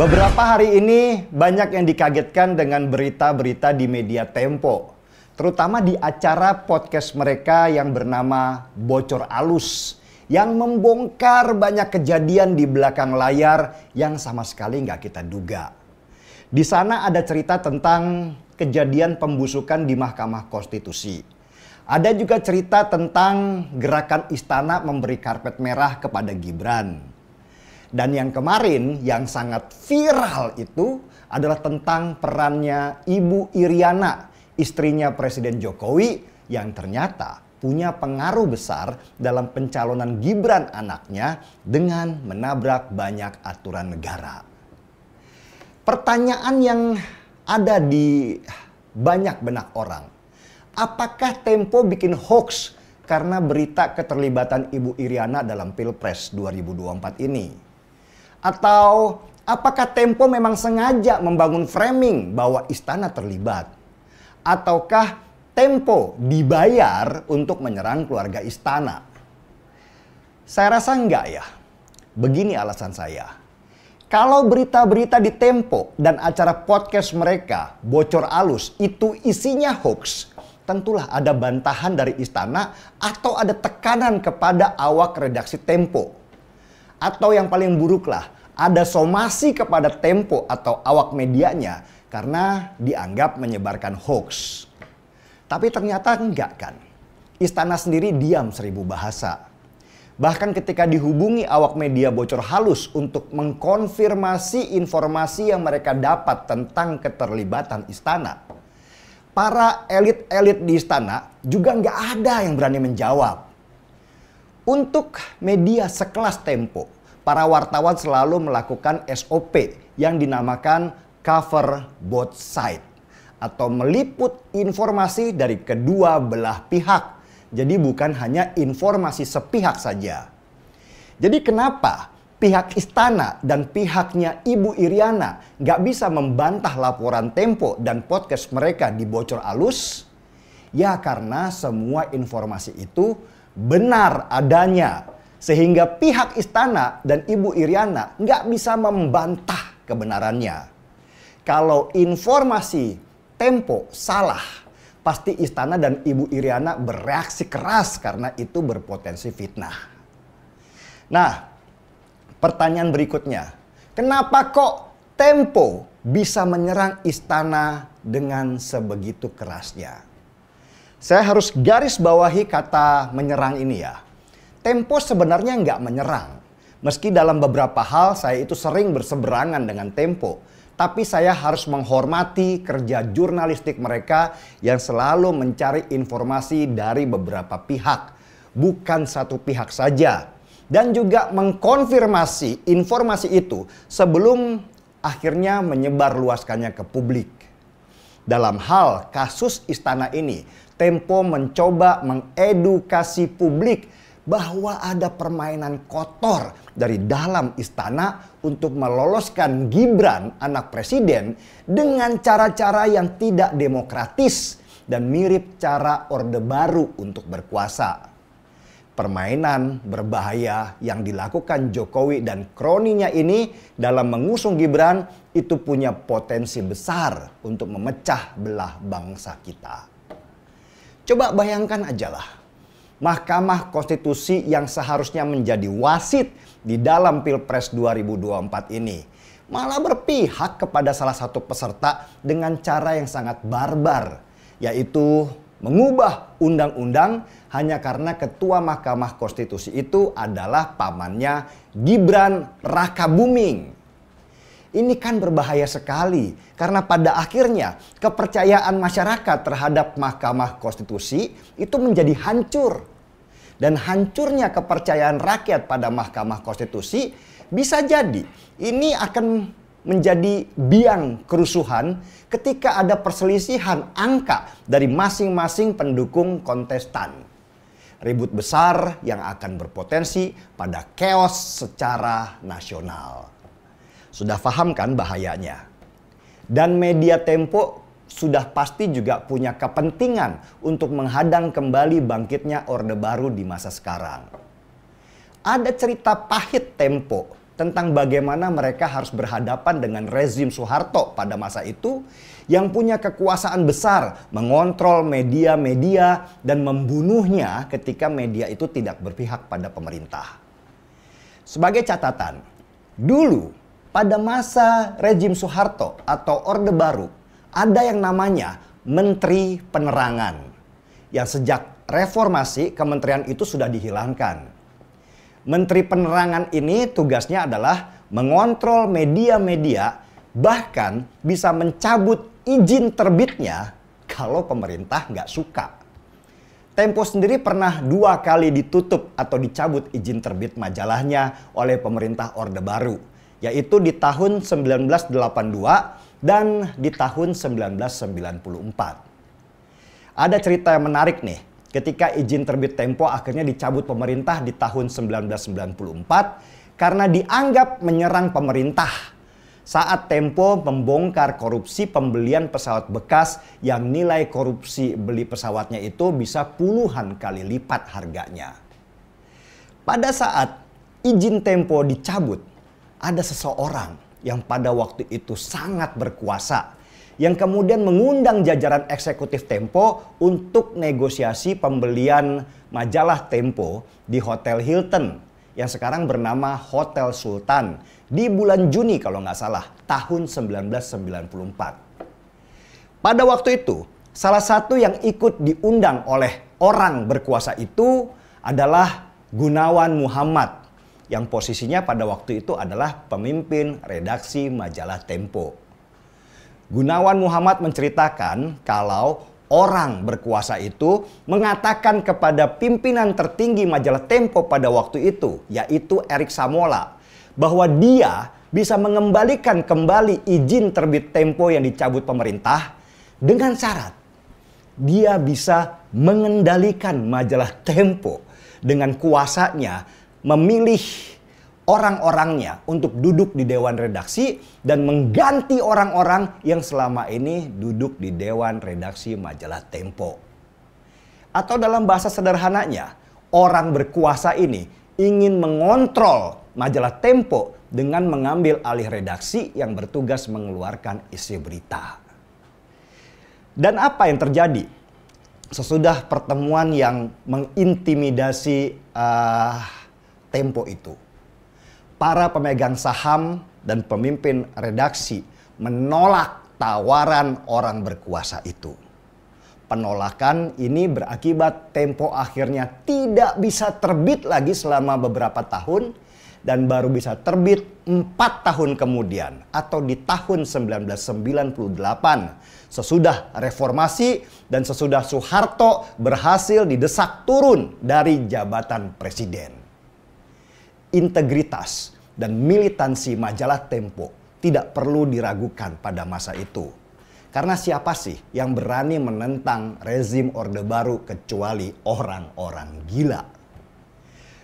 Beberapa hari ini banyak yang dikagetkan dengan berita-berita di media Tempo, terutama di acara podcast mereka yang bernama Bocor Alus yang membongkar banyak kejadian di belakang layar yang sama sekali nggak kita duga. Di sana ada cerita tentang kejadian pembusukan di Mahkamah Konstitusi. Ada juga cerita tentang gerakan istana memberi karpet merah kepada Gibran dan yang kemarin yang sangat viral itu adalah tentang perannya Ibu Iriana, istrinya Presiden Jokowi yang ternyata punya pengaruh besar dalam pencalonan Gibran anaknya dengan menabrak banyak aturan negara. Pertanyaan yang ada di banyak benak orang, apakah Tempo bikin hoax karena berita keterlibatan Ibu Iriana dalam Pilpres 2024 ini? Atau apakah Tempo memang sengaja membangun framing bahwa istana terlibat? Ataukah Tempo dibayar untuk menyerang keluarga istana? Saya rasa enggak ya. Begini alasan saya. Kalau berita-berita di Tempo dan acara podcast mereka bocor alus itu isinya hoax, tentulah ada bantahan dari istana atau ada tekanan kepada awak redaksi Tempo atau yang paling buruklah ada somasi kepada Tempo atau awak medianya karena dianggap menyebarkan hoax. Tapi ternyata enggak kan. Istana sendiri diam seribu bahasa. Bahkan ketika dihubungi awak media bocor halus untuk mengkonfirmasi informasi yang mereka dapat tentang keterlibatan istana. Para elit-elit di istana juga nggak ada yang berani menjawab. Untuk media sekelas Tempo, para wartawan selalu melakukan SOP yang dinamakan cover both side atau meliput informasi dari kedua belah pihak. Jadi bukan hanya informasi sepihak saja. Jadi kenapa pihak istana dan pihaknya Ibu Iriana nggak bisa membantah laporan Tempo dan podcast mereka dibocor alus? Ya karena semua informasi itu benar adanya. Sehingga pihak istana dan Ibu Iriana nggak bisa membantah kebenarannya. Kalau informasi tempo salah, pasti istana dan Ibu Iriana bereaksi keras karena itu berpotensi fitnah. Nah, pertanyaan berikutnya. Kenapa kok tempo bisa menyerang istana dengan sebegitu kerasnya? Saya harus garis bawahi kata menyerang ini ya. Tempo sebenarnya nggak menyerang. Meski dalam beberapa hal saya itu sering berseberangan dengan Tempo. Tapi saya harus menghormati kerja jurnalistik mereka yang selalu mencari informasi dari beberapa pihak. Bukan satu pihak saja. Dan juga mengkonfirmasi informasi itu sebelum akhirnya menyebar luaskannya ke publik. Dalam hal kasus istana ini, Tempo mencoba mengedukasi publik bahwa ada permainan kotor dari dalam istana untuk meloloskan Gibran, anak presiden, dengan cara-cara yang tidak demokratis dan mirip cara Orde Baru untuk berkuasa. Permainan berbahaya yang dilakukan Jokowi dan kroninya ini dalam mengusung Gibran itu punya potensi besar untuk memecah belah bangsa kita. Coba bayangkan aja lah. Mahkamah Konstitusi yang seharusnya menjadi wasit di dalam Pilpres 2024 ini malah berpihak kepada salah satu peserta dengan cara yang sangat barbar, yaitu mengubah undang-undang hanya karena ketua Mahkamah Konstitusi itu adalah pamannya Gibran Rakabuming. Ini kan berbahaya sekali karena pada akhirnya kepercayaan masyarakat terhadap Mahkamah Konstitusi itu menjadi hancur. Dan hancurnya kepercayaan rakyat pada Mahkamah Konstitusi bisa jadi ini akan menjadi biang kerusuhan ketika ada perselisihan angka dari masing-masing pendukung kontestan. Ribut besar yang akan berpotensi pada chaos secara nasional. Sudah paham kan bahayanya? Dan media Tempo sudah pasti juga punya kepentingan untuk menghadang kembali bangkitnya Orde Baru di masa sekarang. Ada cerita pahit Tempo tentang bagaimana mereka harus berhadapan dengan rezim Soeharto pada masa itu yang punya kekuasaan besar mengontrol media-media dan membunuhnya ketika media itu tidak berpihak pada pemerintah. Sebagai catatan, dulu pada masa rejim Soeharto atau Orde Baru, ada yang namanya Menteri Penerangan. Yang sejak reformasi, kementerian itu sudah dihilangkan. Menteri Penerangan ini tugasnya adalah mengontrol media-media, bahkan bisa mencabut izin terbitnya kalau pemerintah nggak suka. Tempo sendiri pernah dua kali ditutup atau dicabut izin terbit majalahnya oleh pemerintah Orde Baru yaitu di tahun 1982 dan di tahun 1994. Ada cerita yang menarik nih, ketika izin terbit Tempo akhirnya dicabut pemerintah di tahun 1994 karena dianggap menyerang pemerintah saat Tempo membongkar korupsi pembelian pesawat bekas yang nilai korupsi beli pesawatnya itu bisa puluhan kali lipat harganya. Pada saat izin Tempo dicabut, ada seseorang yang pada waktu itu sangat berkuasa yang kemudian mengundang jajaran eksekutif Tempo untuk negosiasi pembelian majalah Tempo di Hotel Hilton yang sekarang bernama Hotel Sultan di bulan Juni kalau nggak salah tahun 1994. Pada waktu itu, salah satu yang ikut diundang oleh orang berkuasa itu adalah Gunawan Muhammad yang posisinya pada waktu itu adalah pemimpin redaksi majalah Tempo. Gunawan Muhammad menceritakan kalau orang berkuasa itu mengatakan kepada pimpinan tertinggi majalah Tempo pada waktu itu, yaitu Erik Samola, bahwa dia bisa mengembalikan kembali izin terbit Tempo yang dicabut pemerintah dengan syarat dia bisa mengendalikan majalah Tempo dengan kuasanya memilih orang-orangnya untuk duduk di dewan redaksi dan mengganti orang-orang yang selama ini duduk di dewan redaksi majalah Tempo. Atau dalam bahasa sederhananya, orang berkuasa ini ingin mengontrol majalah Tempo dengan mengambil alih redaksi yang bertugas mengeluarkan isi berita. Dan apa yang terjadi? Sesudah pertemuan yang mengintimidasi uh, tempo itu. Para pemegang saham dan pemimpin redaksi menolak tawaran orang berkuasa itu. Penolakan ini berakibat tempo akhirnya tidak bisa terbit lagi selama beberapa tahun dan baru bisa terbit empat tahun kemudian atau di tahun 1998 sesudah reformasi dan sesudah Soeharto berhasil didesak turun dari jabatan presiden integritas, dan militansi majalah Tempo tidak perlu diragukan pada masa itu. Karena siapa sih yang berani menentang rezim Orde Baru kecuali orang-orang gila?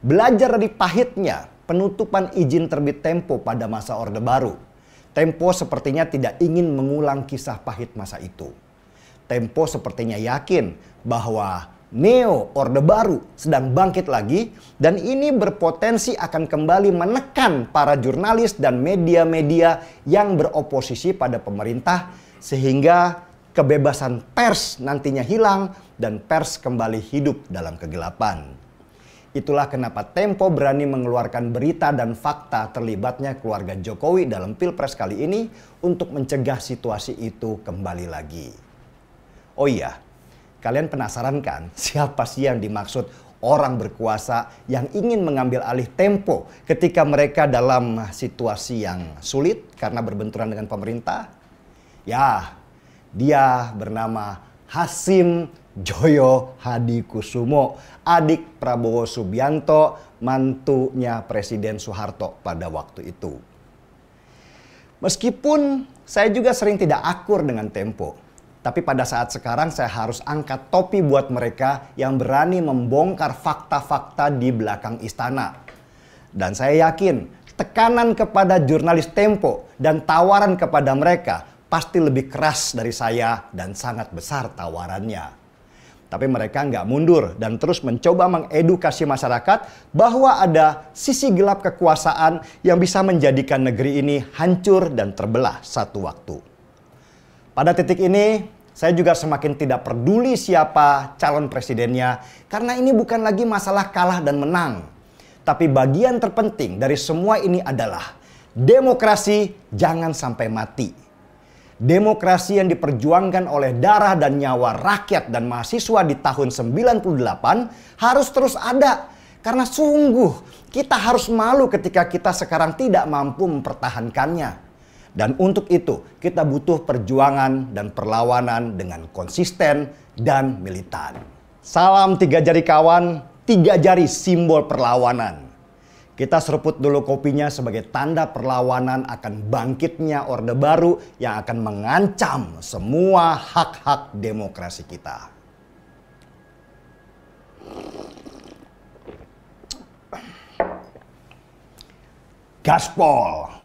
Belajar dari pahitnya penutupan izin terbit Tempo pada masa Orde Baru. Tempo sepertinya tidak ingin mengulang kisah pahit masa itu. Tempo sepertinya yakin bahwa Neo, Orde Baru, sedang bangkit lagi dan ini berpotensi akan kembali menekan para jurnalis dan media-media yang beroposisi pada pemerintah sehingga kebebasan pers nantinya hilang dan pers kembali hidup dalam kegelapan. Itulah kenapa Tempo berani mengeluarkan berita dan fakta terlibatnya keluarga Jokowi dalam Pilpres kali ini untuk mencegah situasi itu kembali lagi. Oh iya, Kalian penasaran kan siapa sih yang dimaksud orang berkuasa yang ingin mengambil alih tempo ketika mereka dalam situasi yang sulit karena berbenturan dengan pemerintah? Ya, dia bernama Hasim Joyo Hadi Kusumo, adik Prabowo Subianto, mantunya Presiden Soeharto pada waktu itu. Meskipun saya juga sering tidak akur dengan tempo, tapi pada saat sekarang saya harus angkat topi buat mereka yang berani membongkar fakta-fakta di belakang istana. Dan saya yakin tekanan kepada jurnalis Tempo dan tawaran kepada mereka pasti lebih keras dari saya dan sangat besar tawarannya. Tapi mereka nggak mundur dan terus mencoba mengedukasi masyarakat bahwa ada sisi gelap kekuasaan yang bisa menjadikan negeri ini hancur dan terbelah satu waktu. Pada titik ini, saya juga semakin tidak peduli siapa calon presidennya, karena ini bukan lagi masalah kalah dan menang. Tapi bagian terpenting dari semua ini adalah demokrasi jangan sampai mati. Demokrasi yang diperjuangkan oleh darah dan nyawa rakyat dan mahasiswa di tahun 98 harus terus ada. Karena sungguh kita harus malu ketika kita sekarang tidak mampu mempertahankannya. Dan untuk itu, kita butuh perjuangan dan perlawanan dengan konsisten dan militan. Salam tiga jari kawan, tiga jari simbol perlawanan. Kita seruput dulu kopinya sebagai tanda perlawanan akan bangkitnya Orde Baru yang akan mengancam semua hak-hak demokrasi kita. Gaspol